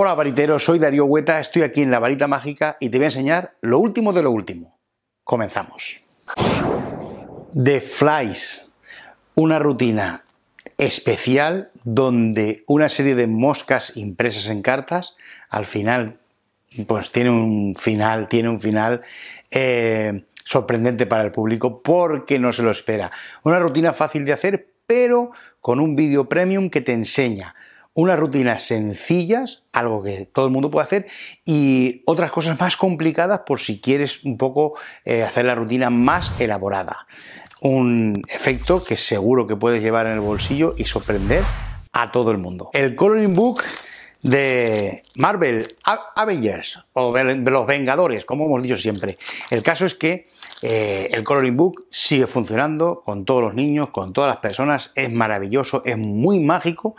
Hola variteros, soy Darío Hueta, estoy aquí en la varita mágica y te voy a enseñar lo último de lo último. Comenzamos. The Flies, una rutina especial donde una serie de moscas impresas en cartas al final pues tiene un final, tiene un final eh, sorprendente para el público porque no se lo espera. Una rutina fácil de hacer, pero con un vídeo premium que te enseña unas rutinas sencillas, algo que todo el mundo puede hacer, y otras cosas más complicadas por si quieres un poco eh, hacer la rutina más elaborada. Un efecto que seguro que puedes llevar en el bolsillo y sorprender a todo el mundo. El Coloring Book de Marvel, Avengers o de los Vengadores, como hemos dicho siempre. El caso es que eh, el Coloring Book sigue funcionando con todos los niños, con todas las personas, es maravilloso, es muy mágico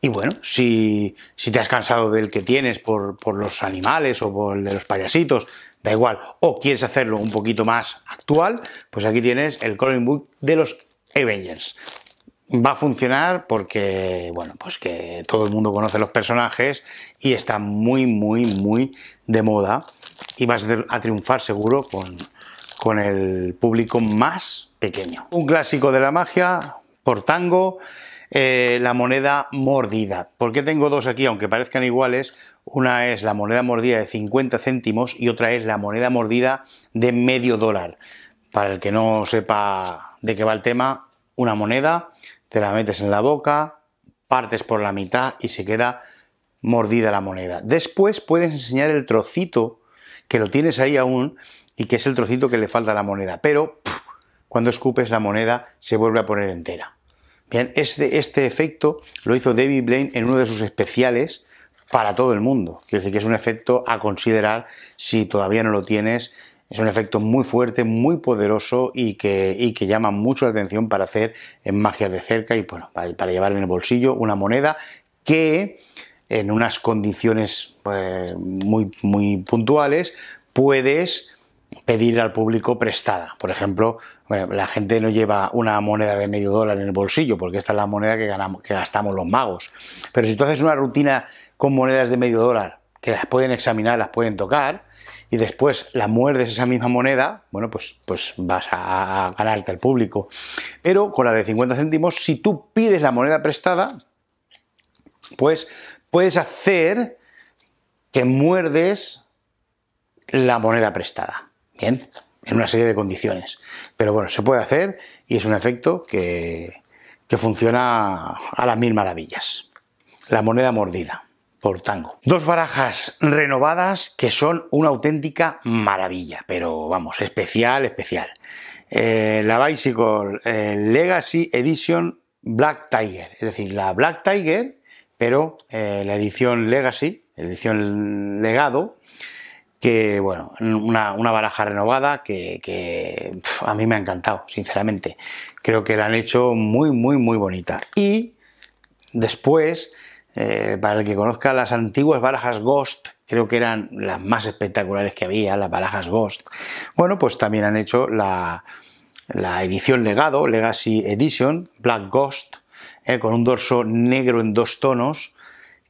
y bueno, si, te has cansado del que tienes por, por los animales o por el de los payasitos, da igual, o quieres hacerlo un poquito más actual, pues aquí tienes el Coloring Book de los Avengers va a funcionar porque, bueno, pues que todo el mundo conoce los personajes y está muy, muy, muy de moda y vas a triunfar seguro con, con el público más pequeño. Un clásico de la magia, por tango, eh, la moneda mordida. Porque tengo dos aquí, aunque parezcan iguales? Una es la moneda mordida de 50 céntimos y otra es la moneda mordida de medio dólar. Para el que no sepa de qué va el tema, una moneda te la metes en la boca, partes por la mitad y se queda mordida la moneda. Después puedes enseñar el trocito que lo tienes ahí aún y que es el trocito que le falta a la moneda, pero cuando escupes la moneda se vuelve a poner entera. Bien, este, este efecto lo hizo David Blaine en uno de sus especiales para todo el mundo. Quiero decir que es un efecto a considerar si todavía no lo tienes es un efecto muy fuerte, muy poderoso y que, llama mucho la atención para hacer en magia de cerca y bueno, para, llevar en el bolsillo una moneda que en unas condiciones pues, muy, muy puntuales puedes pedir al público prestada. Por ejemplo, la gente no lleva una moneda de medio dólar en el bolsillo, porque esta es la moneda que, ganamos, que gastamos los magos. Pero si tú haces una rutina con monedas de medio dólar, que las pueden examinar, las pueden tocar, y después la muerdes esa misma moneda, bueno, pues, pues vas a ganarte al público. Pero con la de 50 céntimos, si tú pides la moneda prestada, pues puedes hacer que muerdes la moneda prestada. Bien, en una serie de condiciones. Pero bueno, se puede hacer y es un efecto que funciona a las mil maravillas. La moneda mordida por tango. Dos barajas renovadas que son una auténtica maravilla, pero vamos, especial, especial. Eh, la Bicycle eh, Legacy Edition Black Tiger, es decir, la Black Tiger, pero eh, la edición Legacy, edición legado, que bueno, una, baraja renovada que, a mí me ha encantado, sinceramente. Creo que la han hecho muy, muy, muy bonita. Y después eh, para el que conozca las antiguas barajas Ghost, creo que eran las más espectaculares que había, las barajas Ghost. Bueno, pues también han hecho la, edición legado, Legacy Edition, Black Ghost, eh, con un dorso negro en dos tonos,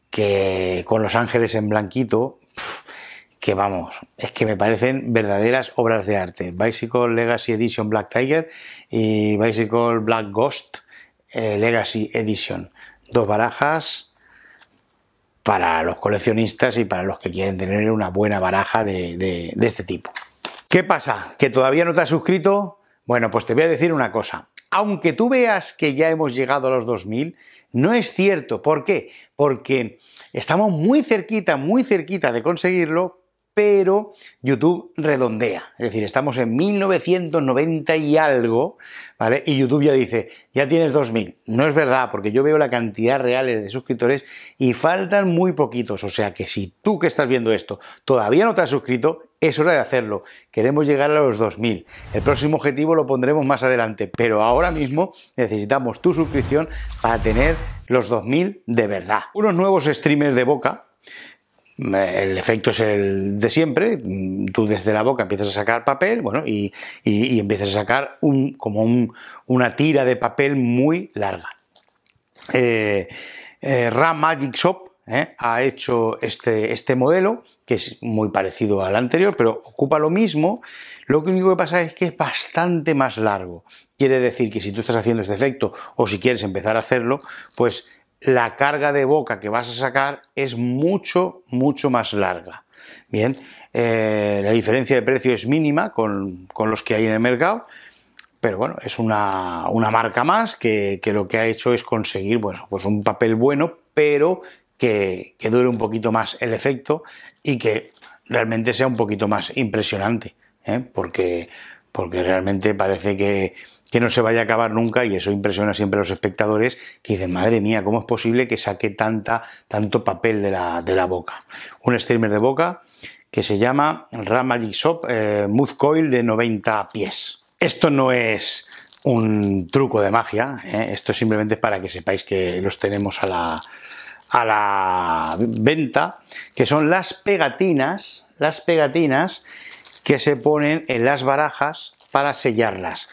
que con los ángeles en blanquito, que vamos, es que me parecen verdaderas obras de arte. Bicycle Legacy Edition Black Tiger y Bicycle Black Ghost eh, Legacy Edition. Dos barajas para los coleccionistas y para los que quieren tener una buena baraja de, este tipo. ¿Qué pasa? ¿Que todavía no te has suscrito? Bueno, pues te voy a decir una cosa aunque tú veas que ya hemos llegado a los 2000, no es cierto. ¿Por qué? Porque estamos muy cerquita, muy cerquita de conseguirlo, pero YouTube redondea. Es decir, estamos en 1990 y algo, ¿vale? Y YouTube ya dice, ya tienes 2000. No es verdad, porque yo veo la cantidad real de suscriptores y faltan muy poquitos. O sea que si tú que estás viendo esto todavía no te has suscrito, es hora de hacerlo. Queremos llegar a los 2000. El próximo objetivo lo pondremos más adelante, pero ahora mismo necesitamos tu suscripción para tener los 2000 de verdad. Unos nuevos streamers de boca Mm, el efecto es el de siempre, mm, tú desde la boca empiezas a sacar papel, bueno, y, empiezas a sacar un, como una tira de papel muy larga. Eh, eh, Ram Magic Shop eh, ha hecho este, este modelo, que es muy parecido al anterior, pero ocupa lo mismo, lo único que pasa es que es bastante más largo. Quiere decir que si tú estás haciendo este efecto o si quieres empezar a hacerlo, pues la carga de boca que vas a sacar es mucho, mucho más larga. Bien, eh, la diferencia de precio es mínima con, los que hay en el mercado, pero bueno, es una, marca más que, lo que ha hecho es conseguir bueno, pues un papel bueno, pero que, dure un poquito más el efecto y que realmente sea un poquito más impresionante, ¿eh? porque, porque realmente parece que, que no se vaya a acabar nunca y eso impresiona siempre a los espectadores que dicen, madre mía, ¿cómo es posible que saque tanta, tanto papel de la, boca? Un streamer de boca que se llama Ramagic Shop eh, Mood Coil de 90 pies. Esto no es un truco de magia, eh, esto esto simplemente para que sepáis que los tenemos a la, a la venta, que son las pegatinas, las pegatinas que se ponen en las barajas para sellarlas.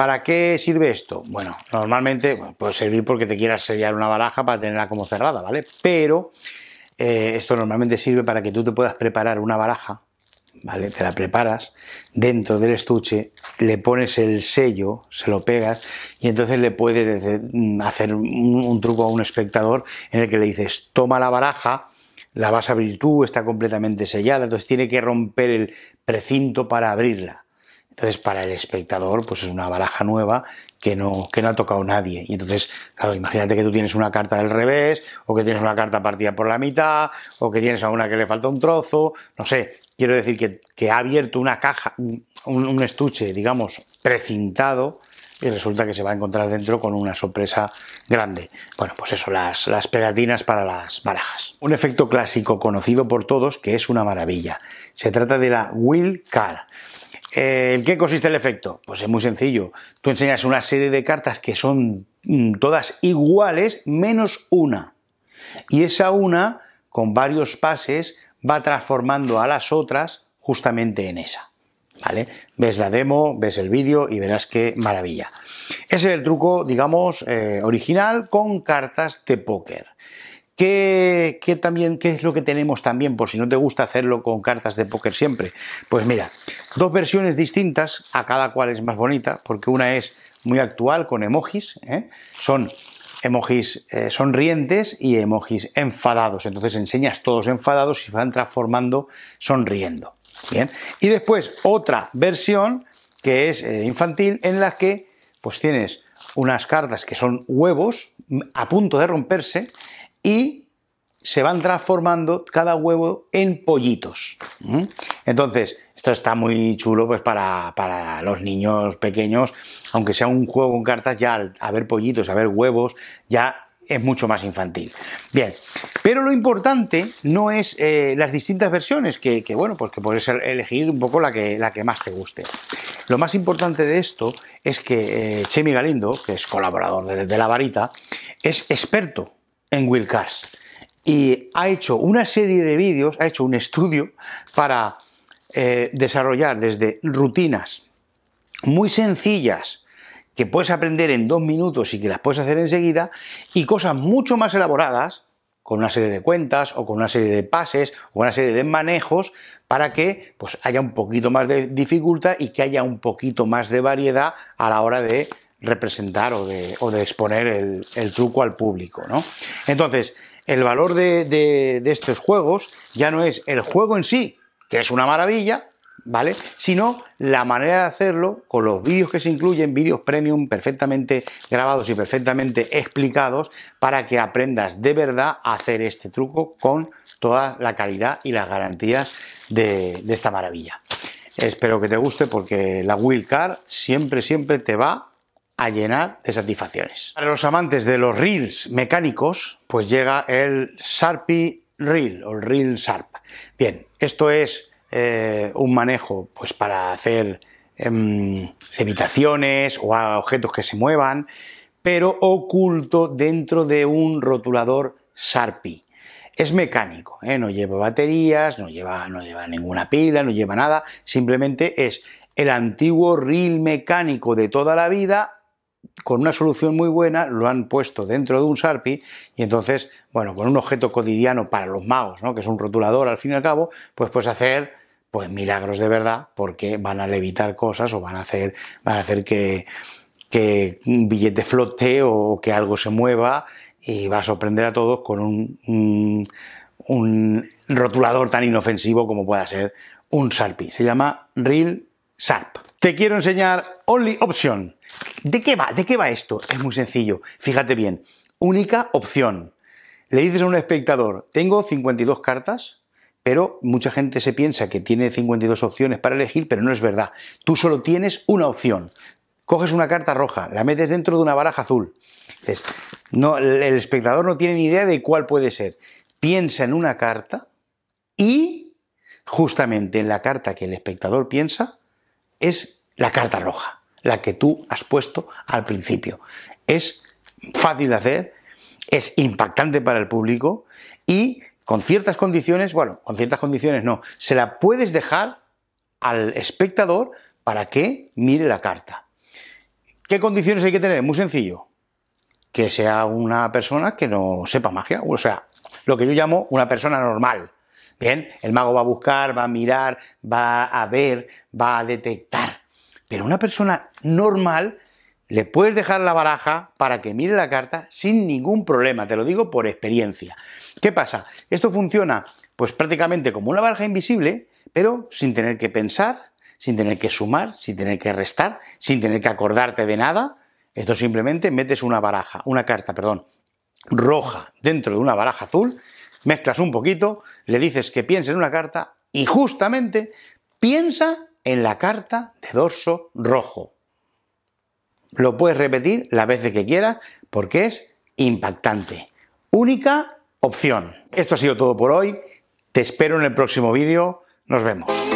¿Para qué sirve esto? Bueno, normalmente puede servir porque te quieras sellar una baraja para tenerla como cerrada, ¿vale? Pero eh, esto normalmente sirve para que tú te puedas preparar una baraja, ¿vale? Te la preparas dentro del estuche, le pones el sello, se lo pegas y entonces le puedes mm, hacer un, un truco a un espectador en el que le dices, toma la baraja, la vas a abrir tú, está completamente sellada, entonces tiene que romper el precinto para abrirla. Entonces, para el espectador, pues es una baraja nueva que no, que no ha tocado nadie. Y entonces, claro, imagínate que tú tienes una carta del revés, o que tienes una carta partida por la mitad, o que tienes a una que le falta un trozo, no sé. Quiero decir que, ha abierto una caja, un, estuche, digamos, precintado, y resulta que se va a encontrar dentro con una sorpresa grande. Bueno, pues eso, las, las pegatinas para las barajas. Un efecto clásico conocido por todos que es una maravilla. Se trata de la Will Car. Eh, ¿En qué consiste el efecto? Pues es muy sencillo. Tú enseñas una serie de cartas que son mm, todas iguales menos una. Y esa una, con varios pases, va transformando a las otras justamente en esa. ¿Vale? Ves la demo, ves el vídeo y verás qué maravilla. Ese es el truco, digamos, eh, original con cartas de póker. ¿Qué, también, ¿Qué es lo que tenemos también? Por si no te gusta hacerlo con cartas de póker siempre. Pues mira, dos versiones distintas, a cada cual es más bonita, porque una es muy actual con emojis, ¿eh? son emojis eh, sonrientes y emojis enfadados. Entonces enseñas todos enfadados y van transformando sonriendo. Bien. Y después otra versión que es eh, infantil en la que pues tienes unas cartas que son huevos a punto de romperse y se van transformando cada huevo en pollitos. Entonces, esto está muy chulo pues para, los niños pequeños, aunque sea un juego con cartas, ya al haber pollitos, a ver huevos, ya es mucho más infantil. Bien, pero lo importante no es eh, las distintas versiones, que, que, bueno, pues que puedes elegir un poco la que, más te guste. Lo más importante de esto es que eh, Chemi Galindo, que es colaborador de La Varita, es experto en Cars Y ha hecho una serie de vídeos, ha hecho un estudio para eh, desarrollar desde rutinas muy sencillas que puedes aprender en dos minutos y que las puedes hacer enseguida y cosas mucho más elaboradas con una serie de cuentas o con una serie de pases o una serie de manejos para que pues haya un poquito más de dificultad y que haya un poquito más de variedad a la hora de representar o de, o de exponer el, truco al público. ¿no? Entonces, el valor de, estos juegos ya no es el juego en sí, que es una maravilla, ¿vale? Sino la manera de hacerlo con los vídeos que se incluyen, vídeos premium perfectamente grabados y perfectamente explicados para que aprendas de verdad a hacer este truco con toda la calidad y las garantías de, de esta maravilla. Espero que te guste porque la Wheel siempre, siempre te va a llenar de satisfacciones. Para los amantes de los reels mecánicos, pues llega el Sharpie Reel o el Reel Sharp. Bien, esto es eh, un manejo pues para hacer eh, em, levitaciones o a objetos que se muevan, pero oculto dentro de un rotulador Sharpie. Es mecánico, ¿eh? no lleva baterías, no lleva, no lleva ninguna pila, no lleva nada, simplemente es el antiguo reel mecánico de toda la vida con una solución muy buena, lo han puesto dentro de un Sharpie y entonces, bueno, con un objeto cotidiano para los magos, ¿no? que es un rotulador al fin y al cabo, pues puedes hacer pues milagros de verdad porque van a levitar cosas o van a hacer, van a hacer que, que un billete flote o que algo se mueva y va a sorprender a todos con un, un, rotulador tan inofensivo como pueda ser un Sharpie. Se llama Real Sharp te quiero enseñar Only Option. ¿De qué va? ¿De qué va esto? Es muy sencillo. Fíjate bien. Única opción. Le dices a un espectador, tengo 52 cartas, pero mucha gente se piensa que tiene 52 opciones para elegir, pero no es verdad. Tú solo tienes una opción. Coges una carta roja, la metes dentro de una baraja azul. el espectador no tiene ni idea de cuál puede ser. Piensa en una carta y justamente en la carta que el espectador piensa, es la carta roja, la que tú has puesto al principio. Es fácil de hacer, es impactante para el público y con ciertas condiciones, bueno, con ciertas condiciones no, se la puedes dejar al espectador para que mire la carta. ¿Qué condiciones hay que tener? Muy sencillo. Que sea una persona que no sepa magia, o sea, lo que yo llamo una persona normal, Bien, el mago va a buscar, va a mirar, va a ver, va a detectar. Pero una persona normal le puedes dejar la baraja para que mire la carta sin ningún problema, te lo digo por experiencia. ¿Qué pasa? Esto funciona pues prácticamente como una baraja invisible, pero sin tener que pensar, sin tener que sumar, sin tener que restar, sin tener que acordarte de nada. Esto simplemente metes una baraja, una carta, perdón, roja dentro de una baraja azul Mezclas un poquito, le dices que piense en una carta y justamente piensa en la carta de dorso rojo. Lo puedes repetir la vez que quieras porque es impactante. Única opción. Esto ha sido todo por hoy. Te espero en el próximo vídeo. Nos vemos.